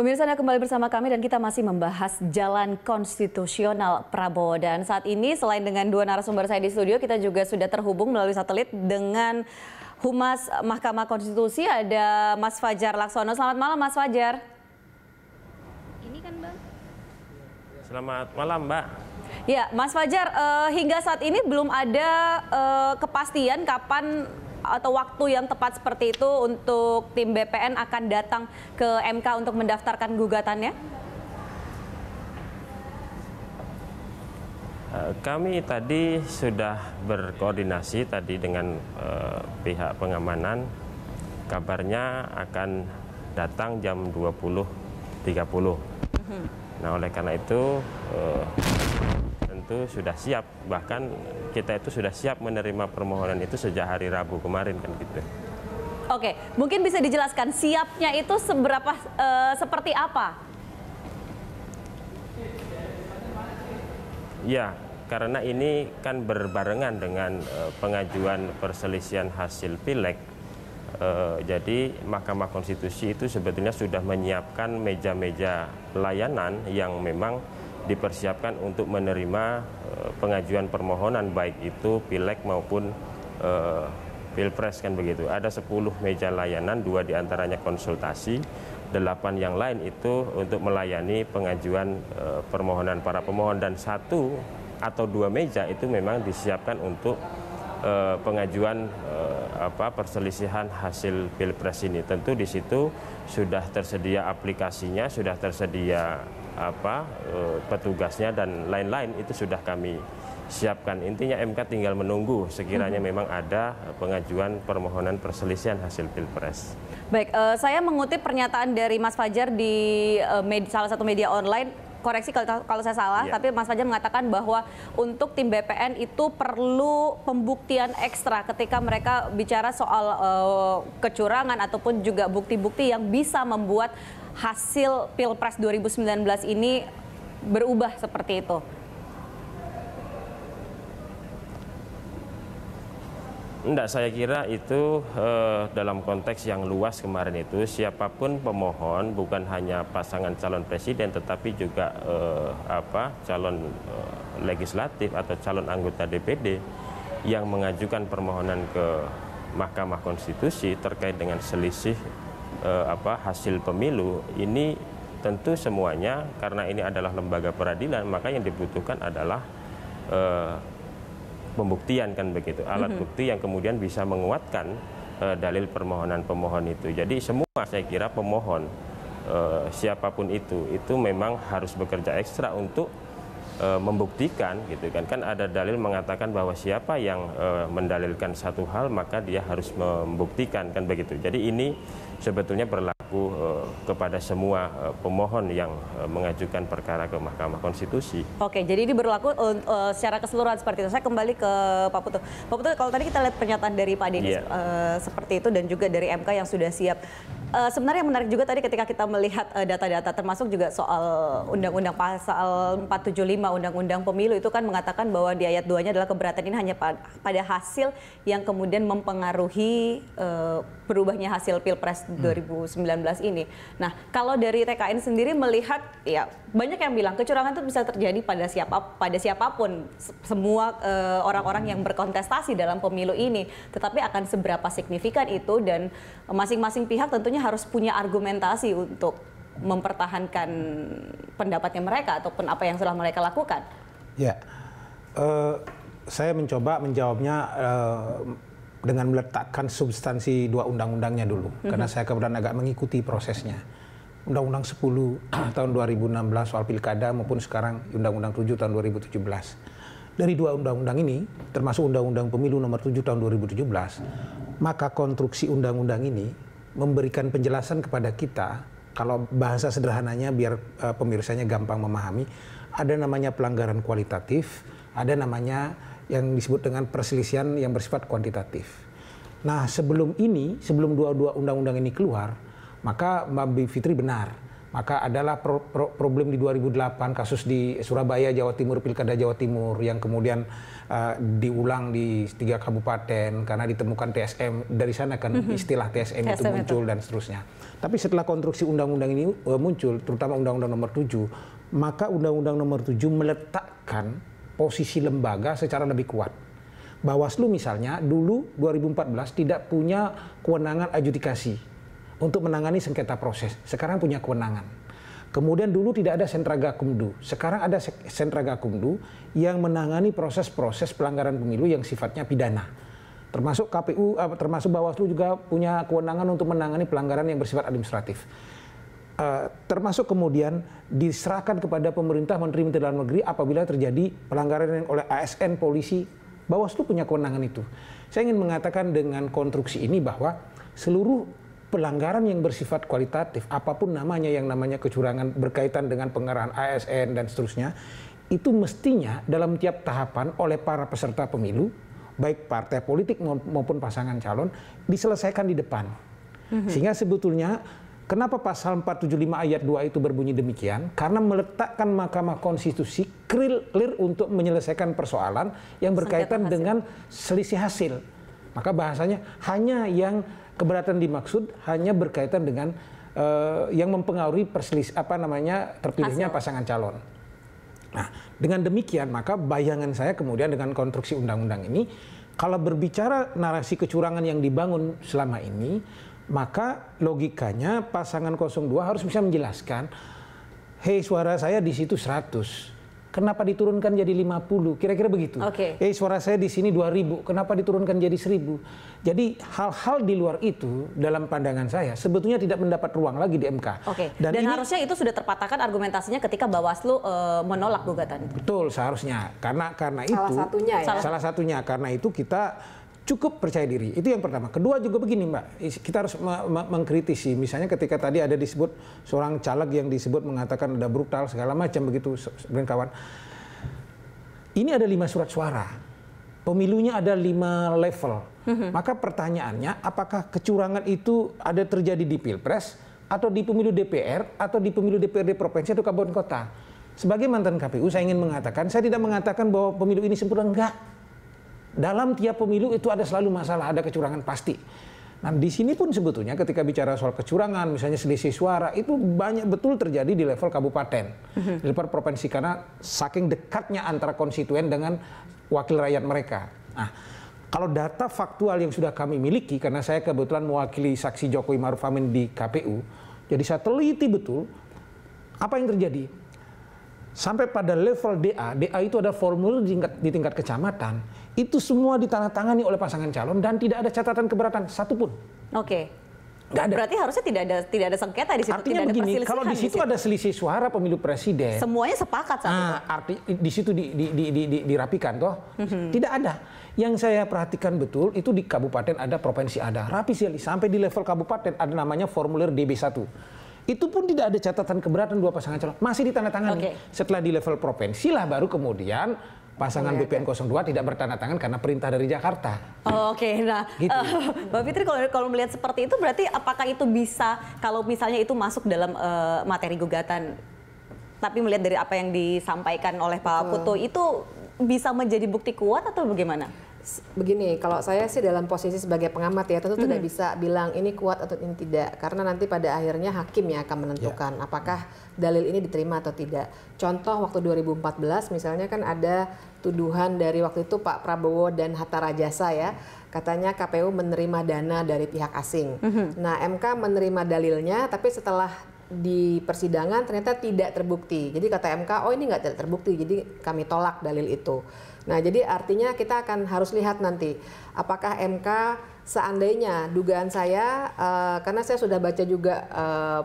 Pemirsa Anda kembali bersama kami dan kita masih membahas jalan konstitusional Prabowo. Dan saat ini selain dengan dua narasumber saya di studio, kita juga sudah terhubung melalui satelit dengan Humas Mahkamah Konstitusi ada Mas Fajar Laksono. Selamat malam Mas Fajar. Ini kan Bang. Selamat malam Mbak. Ya, Mas Fajar, eh, hingga saat ini belum ada eh, kepastian kapan atau waktu yang tepat seperti itu untuk tim BPN akan datang ke MK untuk mendaftarkan gugatannya? Eh, kami tadi sudah berkoordinasi tadi dengan eh, pihak pengamanan. Kabarnya akan datang jam 20.30. Mhm. Nah, oleh karena itu eh, itu sudah siap bahkan kita itu sudah siap menerima permohonan itu sejak hari Rabu kemarin kan gitu. Oke, mungkin bisa dijelaskan siapnya itu seberapa e, seperti apa? Ya, karena ini kan berbarengan dengan e, pengajuan perselisihan hasil pileg. E, jadi Mahkamah Konstitusi itu sebetulnya sudah menyiapkan meja-meja layanan yang memang dipersiapkan untuk menerima eh, pengajuan permohonan baik itu pileg maupun eh, pilpres kan begitu. Ada 10 meja layanan, dua diantaranya konsultasi, delapan yang lain itu untuk melayani pengajuan eh, permohonan para pemohon dan satu atau dua meja itu memang disiapkan untuk pengajuan apa perselisihan hasil pilpres ini. Tentu di situ sudah tersedia aplikasinya, sudah tersedia apa eh, petugasnya dan lain-lain itu sudah kami siapkan. Intinya MK tinggal menunggu sekiranya hmm. memang ada eh, pengajuan permohonan perselisihan hasil Pilpres. Baik, uh, saya mengutip pernyataan dari Mas Fajar di uh, med, salah satu media online koreksi kalau, kalau saya salah, ya. tapi Mas Fajar mengatakan bahwa untuk tim BPN itu perlu pembuktian ekstra ketika mereka bicara soal uh, kecurangan ataupun juga bukti-bukti yang bisa membuat hasil Pilpres 2019 ini berubah seperti itu? Enggak, saya kira itu eh, dalam konteks yang luas kemarin itu siapapun pemohon bukan hanya pasangan calon presiden tetapi juga eh, apa calon eh, legislatif atau calon anggota DPD yang mengajukan permohonan ke Mahkamah Konstitusi terkait dengan selisih eh, apa hasil pemilu ini tentu semuanya karena ini adalah lembaga peradilan maka yang dibutuhkan adalah eh, pembuktian kan begitu alat mhm. bukti yang kemudian bisa menguatkan eh, dalil permohonan pemohon itu jadi semua saya kira pemohon eh, siapapun itu itu memang harus bekerja ekstra untuk e, membuktikan gitu kan kan ada dalil mengatakan bahwa siapa yang e, mendalilkan satu hal maka dia harus membuktikan kan begitu. Jadi ini sebetulnya berlaku e, kepada semua e, pemohon yang e, mengajukan perkara ke Mahkamah Konstitusi. Oke, jadi ini berlaku secara keseluruhan seperti itu. Saya kembali ke Pak Putu. Pak Putu, kalau tadi kita lihat pernyataan dari Pak Denis yeah. Iya. seperti itu dan juga dari MK yang sudah siap Uh, sebenarnya yang menarik juga tadi ketika kita melihat eh, data-data uh, termasuk juga soal undang-undang pasal 475 undang-undang pemilu itu kan mengatakan bahwa di ayat 2-nya adalah keberatan ini hanya pada, hasil yang kemudian mempengaruhi uh, berubahnya hasil Pilpres hmm. 2019 ini. Nah, kalau dari TKN sendiri melihat ya banyak yang bilang kecurangan itu bisa terjadi pada siapa pada siapapun semua eh, orang-orang uh, yang berkontestasi dalam pemilu ini tetapi akan seberapa signifikan itu dan masing-masing pihak tentunya harus punya argumentasi untuk mempertahankan pendapatnya mereka ataupun apa yang telah mereka lakukan. Ya, uh, saya mencoba menjawabnya uh, dengan meletakkan substansi dua undang-undangnya dulu mm -hmm. karena mhm. saya kemudian agak mengikuti prosesnya. Undang-Undang 10 tahun 2016 soal pilkada maupun sekarang Undang-Undang 7 tahun 2017. Dari dua undang-undang ini, termasuk Undang-Undang Pemilu nomor 7 tahun 2017, maka konstruksi undang-undang ini memberikan penjelasan kepada kita, kalau bahasa sederhananya biar uh, pemirsanya gampang memahami, ada namanya pelanggaran kualitatif, ada namanya yang disebut dengan perselisihan yang bersifat kuantitatif. Nah, sebelum ini, sebelum dua-dua undang-undang ini keluar, maka Mbak Fitri benar. Maka adalah pro pro problem di 2008 kasus di Surabaya Jawa Timur Pilkada Jawa Timur yang kemudian uh, diulang di tiga kabupaten karena ditemukan TSM dari sana kan mhm. istilah TSM, itu muncul dan seterusnya. Tapi setelah konstruksi undang-undang ini eh, muncul terutama undang-undang nomor 7, maka undang-undang nomor 7 meletakkan posisi lembaga secara lebih kuat. Bawaslu misalnya dulu 2014 tidak punya kewenangan adjudikasi untuk menangani sengketa proses. Sekarang punya kewenangan. Kemudian dulu tidak ada sentra gakumdu, sekarang ada sentra gakumdu yang menangani proses-proses pelanggaran pemilu yang sifatnya pidana. Termasuk KPU, eh, termasuk Bawaslu juga punya kewenangan untuk menangani pelanggaran yang bersifat administratif. Uh, termasuk kemudian diserahkan kepada pemerintah Menteri-Menteri Dalam Negeri apabila terjadi pelanggaran yang oleh ASN, polisi, Bawaslu punya kewenangan itu. Saya ingin mengatakan dengan konstruksi ini bahwa seluruh pelanggaran yang bersifat kualitatif, apapun namanya yang namanya kecurangan berkaitan dengan pengerahan ASN dan seterusnya, itu mestinya dalam tiap tahapan oleh para peserta pemilu, baik partai politik maupun pasangan calon, diselesaikan di depan. Mhm. Sehingga sebetulnya Kenapa pasal 475 ayat 2 itu berbunyi demikian? Karena meletakkan Mahkamah Konstitusi clear untuk menyelesaikan persoalan yang berkaitan dengan selisih hasil. Maka bahasanya hanya yang Keberatan dimaksud hanya berkaitan dengan uh, yang mempengaruhi perselis apa namanya terpilihnya Hasil. pasangan calon. Nah, dengan demikian maka bayangan saya kemudian dengan konstruksi undang-undang ini kalau berbicara narasi kecurangan yang dibangun selama ini, maka logikanya pasangan 02 harus bisa menjelaskan, "Hei, suara saya di situ 100." Kenapa diturunkan jadi 50? Kira-kira begitu. Okay. Eh suara saya di sini 2000, kenapa diturunkan jadi 1000? Jadi hal-hal di luar itu dalam pandangan saya sebetulnya tidak mendapat ruang lagi di MK. Okay. Dan, Dan ini, harusnya itu sudah terpatahkan argumentasinya ketika Bawaslu e, menolak gugatan. Betul, seharusnya. Karena karena itu salah satunya ya. Salah satunya karena itu kita cukup percaya diri. Itu yang pertama. Kedua juga begini Mbak, kita harus mengkritisi. Misalnya ketika tadi ada disebut seorang caleg yang disebut mengatakan ada brutal segala macam begitu, sebenarnya kawan. Ini ada lima surat suara. Pemilunya ada lima level. Mm-hmm. Maka pertanyaannya, apakah kecurangan itu ada terjadi di pilpres, atau di pemilu DPR, atau di pemilu DPRD provinsi atau kabupaten kota? Sebagai mantan KPU, saya ingin mengatakan, saya tidak mengatakan bahwa pemilu ini sempurna enggak dalam tiap pemilu itu ada selalu masalah, ada kecurangan pasti. Nah, di sini pun sebetulnya ketika bicara soal kecurangan, misalnya selisih suara, itu banyak betul terjadi di level kabupaten, mhm. di level provinsi karena saking dekatnya antara konstituen dengan wakil rakyat mereka. Nah, kalau data faktual yang sudah kami miliki, karena saya kebetulan mewakili saksi Jokowi Maruf Amin di KPU, jadi saya teliti betul apa yang terjadi. Sampai pada level DA, DA itu ada formulir di tingkat, di tingkat kecamatan itu semua ditandatangani oleh pasangan calon dan tidak ada catatan keberatan satupun. Oke. Okay. ada. Berarti harusnya tidak ada tidak ada sengketa di situ. Artinya tidak begini, ada kalau di situ, di situ ada selisih suara pemilu presiden. Semuanya sepakat sama. Nah, arti di situ di, di, di, di, di, dirapikan toh. Mhm. Tidak ada. Yang saya perhatikan betul itu di kabupaten ada, provinsi ada, rapi sekali sampai di level kabupaten ada namanya formulir DB1. Itu pun tidak ada catatan keberatan dua pasangan calon, masih ditandatangani. Okay. Setelah di level provinsi lah baru kemudian pasangan oh, BPN 02 tidak bertanda tangan karena perintah dari Jakarta. Oh, Oke, okay. nah, gitu. uh, Mbak Fitri kalau kalau melihat seperti itu berarti apakah itu bisa kalau misalnya itu masuk dalam uh, materi gugatan? Tapi melihat dari apa yang disampaikan oleh Pak Putu itu bisa menjadi bukti kuat atau bagaimana? begini, kalau saya sih dalam posisi sebagai pengamat ya tentu mm tidak bisa bilang ini kuat atau ini tidak karena nanti pada akhirnya hakim yang akan menentukan yeah. apakah dalil ini diterima atau tidak. Contoh waktu 2014 misalnya kan ada tuduhan dari waktu itu Pak Prabowo dan Hatta Rajasa ya, katanya KPU menerima dana dari pihak asing. Mm -hmm. Nah, MK menerima dalilnya tapi setelah di persidangan ternyata tidak terbukti. Jadi kata MK, oh ini nggak terbukti, jadi kami tolak dalil itu. Nah, jadi artinya kita akan harus lihat nanti apakah MK seandainya dugaan saya, uh, karena saya sudah baca juga uh,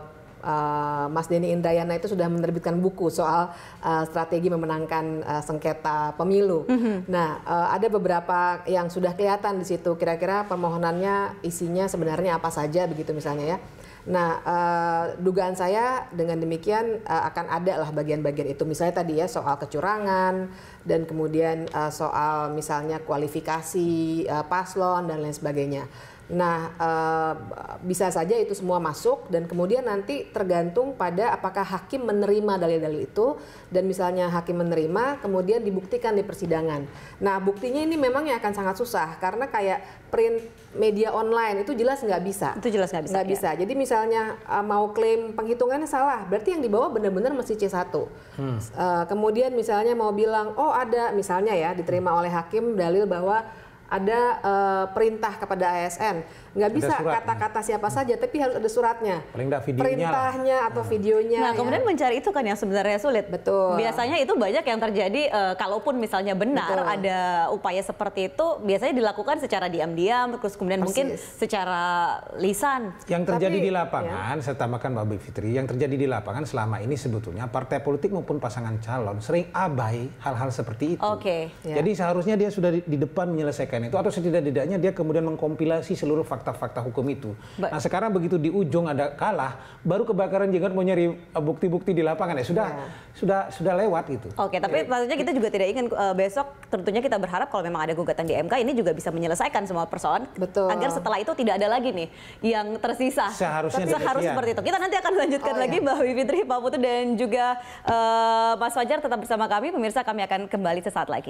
uh, Mas Denny Indrayana itu sudah menerbitkan buku soal uh, strategi memenangkan uh, sengketa pemilu. Mm -hmm. Nah, uh, ada beberapa yang sudah kelihatan di situ. Kira-kira permohonannya isinya sebenarnya apa saja begitu misalnya ya. Nah, uh, dugaan saya dengan demikian uh, akan ada lah bagian-bagian itu. Misalnya tadi ya soal kecurangan dan kemudian uh, soal misalnya kualifikasi uh, paslon dan lain sebagainya. Nah, e, bisa saja itu semua masuk dan kemudian nanti tergantung pada apakah hakim menerima dalil-dalil itu dan misalnya hakim menerima kemudian dibuktikan di persidangan. Nah, buktinya ini memang yang akan sangat susah karena kayak print media online itu jelas nggak bisa. Itu jelas nggak bisa. Nggak ya. bisa. Jadi misalnya e, mau klaim penghitungannya salah, berarti yang dibawa benar-benar mesti C1. Hmm. E, kemudian misalnya mau bilang, oh ada misalnya ya diterima oleh hakim dalil bahwa ada uh, perintah kepada ASN. Nggak bisa kata-kata siapa saja, tapi harus ada suratnya. Paling nggak videonya. Perintahnya lah. atau hmm. videonya. Nah, ya. kemudian mencari itu kan yang sebenarnya sulit. Betul. Biasanya itu banyak yang terjadi, uh, kalaupun misalnya benar Betul. ada upaya seperti itu, biasanya dilakukan secara diam-diam, terus kemudian Persis. mungkin secara lisan. Yang terjadi tapi, di ya. lapangan, ya. saya tambahkan Mbak Fitri, yang terjadi di lapangan selama ini sebetulnya partai politik maupun pasangan calon sering abai hal-hal seperti itu. Oke. Okay. Ya. Jadi seharusnya dia sudah di, di depan menyelesaikan menyampaikan itu atau setidak-tidaknya dia kemudian mengkompilasi seluruh fakta-fakta hukum itu. Baik. Nah sekarang begitu di ujung ada kalah, baru kebakaran jenggot mau nyari eh, bukti-bukti di lapangan ya sudah ya. sudah sudah lewat itu. Oke tapi ya. maksudnya kita juga tidak ingin uh, besok tentunya kita berharap kalau memang ada gugatan di MK ini juga bisa menyelesaikan semua persoalan Betul. agar setelah itu tidak ada lagi nih yang tersisa. Seharusnya seharusnya seperti itu. Kita nanti akan lanjutkan oh, iya. lagi ya. Mbak Fitri, Pak Putu dan juga uh, Mas Fajar tetap bersama kami. Pemirsa kami akan kembali sesaat lagi.